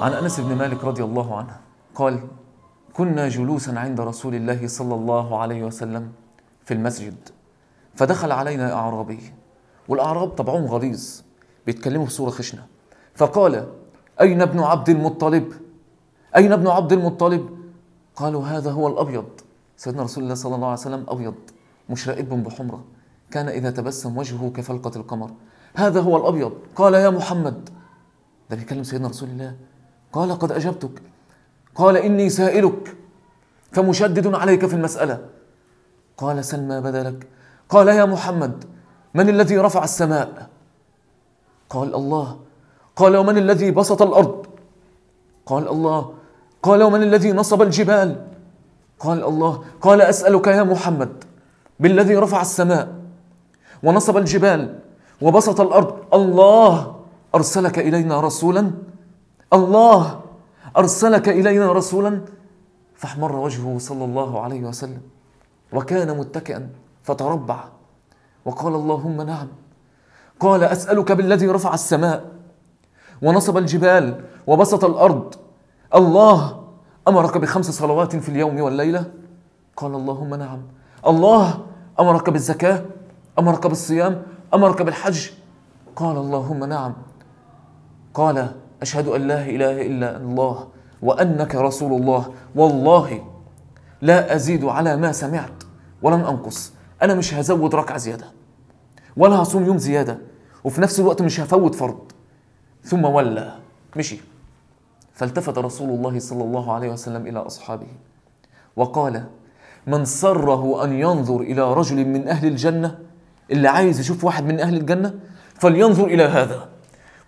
عن انس بن مالك رضي الله عنه قال كنا جلوسا عند رسول الله صلى الله عليه وسلم في المسجد فدخل علينا اعرابي والاعراب طبعهم غليظ بيتكلموا بصوره خشنه فقال اين ابن عبد المطلب اين ابن عبد المطلب قالوا هذا هو الابيض سيدنا رسول الله صلى الله عليه وسلم ابيض رائب بحمره كان اذا تبسم وجهه كفلقه القمر هذا هو الابيض قال يا محمد ده بيكلم سيدنا رسول الله قال قد أجبتك قال إني سائلك فمشدد عليك في المسألة قال سل ما بدا لك قال يا محمد من الذي رفع السماء قال الله قال ومن الذي بسط الأرض قال الله قال ومن الذي نصب الجبال قال الله قال أسألك يا محمد بالذي رفع السماء ونصب الجبال وبسط الأرض الله أرسلك إلينا رسولا الله أرسلك إلينا رسولا فاحمر وجهه صلى الله عليه وسلم وكان متكئا فتربع وقال اللهم نعم قال أسألك بالذي رفع السماء ونصب الجبال وبسط الأرض الله أمرك بخمس صلوات في اليوم والليلة قال اللهم نعم الله أمرك بالزكاة أمرك بالصيام أمرك بالحج قال اللهم نعم قال أشهد أن لا إله إلا الله وأنك رسول الله والله لا أزيد على ما سمعت ولن أنقص أنا مش هزود ركعة زيادة ولا هصوم يوم زيادة وفي نفس الوقت مش هفوت فرض ثم ولى مشي فالتفت رسول الله صلى الله عليه وسلم إلى أصحابه وقال من سره أن ينظر إلى رجل من أهل الجنة اللي عايز يشوف واحد من أهل الجنة فلينظر إلى هذا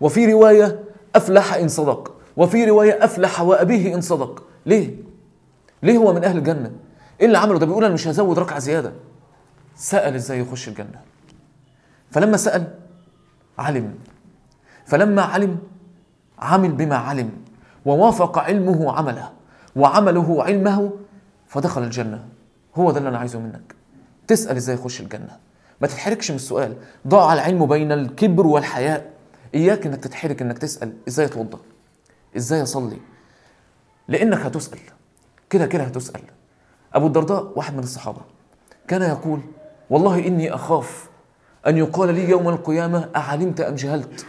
وفي رواية أفلح إن صدق وفي رواية أفلح وأبيه إن صدق ليه؟ ليه هو من أهل الجنة؟ إيه اللي عمله ده بيقول أنا مش هزود ركعة زيادة سأل إزاي يخش الجنة فلما سأل علم فلما علم عمل بما علم ووافق علمه عمله وعمله علمه فدخل الجنة هو ده اللي أنا عايزه منك تسأل إزاي يخش الجنة ما تتحركش من السؤال ضاع العلم بين الكبر والحياء اياك انك تتحرك انك تسال ازاي اتوضى ازاي اصلي لانك هتسال كده كده هتسال ابو الدرداء واحد من الصحابه كان يقول والله اني اخاف ان يقال لي يوم القيامه اعلمت ام جهلت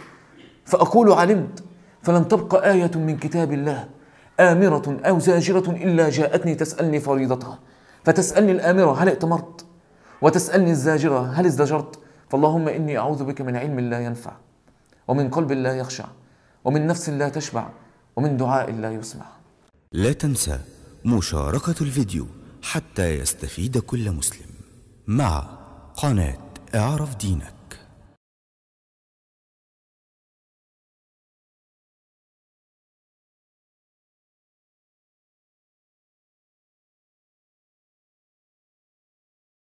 فاقول علمت فلن تبقى ايه من كتاب الله امره او زاجره الا جاءتني تسالني فريضتها فتسالني الامره هل ائتمرت وتسالني الزاجره هل ازدجرت فاللهم اني اعوذ بك من علم لا ينفع ومن قلب لا يخشع ومن نفس لا تشبع ومن دعاء لا يسمع لا تنسى مشاركة الفيديو حتى يستفيد كل مسلم مع قناة اعرف دينك